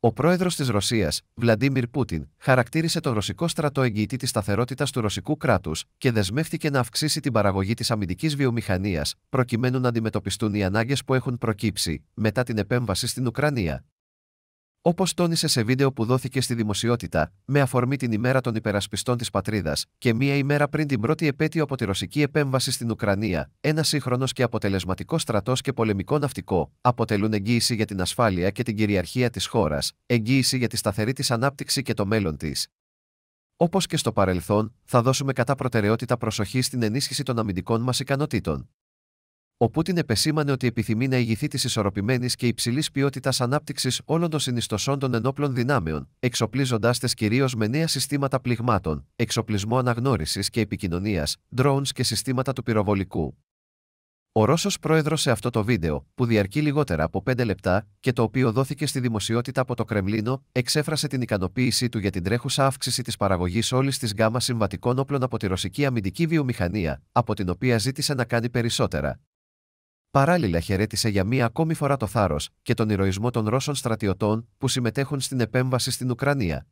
Ο πρόεδρος της Ρωσίας, Βλαντίμιρ Πούτιν, χαρακτήρισε τον ρωσικό στρατό εγγυητή της σταθερότητας του ρωσικού κράτους και δεσμεύτηκε να αυξήσει την παραγωγή της αμυντικής βιομηχανίας, προκειμένου να αντιμετωπιστούν οι ανάγκες που έχουν προκύψει μετά την επέμβαση στην Ουκρανία. Όπως τόνισε σε βίντεο που δόθηκε στη δημοσιότητα, με αφορμή την ημέρα των υπερασπιστών της πατρίδας και μία ημέρα πριν την πρώτη επέτειο από τη ρωσική επέμβαση στην Ουκρανία, ένα σύγχρονος και αποτελεσματικός στρατός και πολεμικό ναυτικό αποτελούν εγγύηση για την ασφάλεια και την κυριαρχία της χώρας, εγγύηση για τη σταθερή της ανάπτυξη και το μέλλον της. Όπως και στο παρελθόν, θα δώσουμε κατά προτεραιότητα προσοχή στην ενίσχυση των αμυντικών μας ικανοτήτων. Ο Πούτιν επεσήμανε ότι επιθυμεί να ηγηθεί της ισορροπημένης και υψηλής ποιότητας ανάπτυξης όλων των συνιστοσών των ενόπλων δυνάμεων, εξοπλίζοντάς τι κυρίως με νέα συστήματα πληγμάτων, εξοπλισμό αναγνώρισης και επικοινωνίας, drones και συστήματα του πυροβολικού. Ο Ρώσος πρόεδρος σε αυτό το βίντεο, που διαρκεί λιγότερα από 5 λεπτά και το οποίο δόθηκε στη δημοσιότητα από το Κρεμλίνο, εξέφρασε την ικανοποίησή του για την τρέχουσα αύξηση της παραγωγής όλης της γκάμα συμβατικών όπλων από τη ρωσική αμυντική βιομηχανία, από την οποία ζήτησε να κάνει περισσότερα, Παράλληλα, χαιρέτησε για μία ακόμη φορά το θάρρος και τον ηρωισμό των Ρώσων στρατιωτών που συμμετέχουν στην επέμβαση στην Ουκρανία.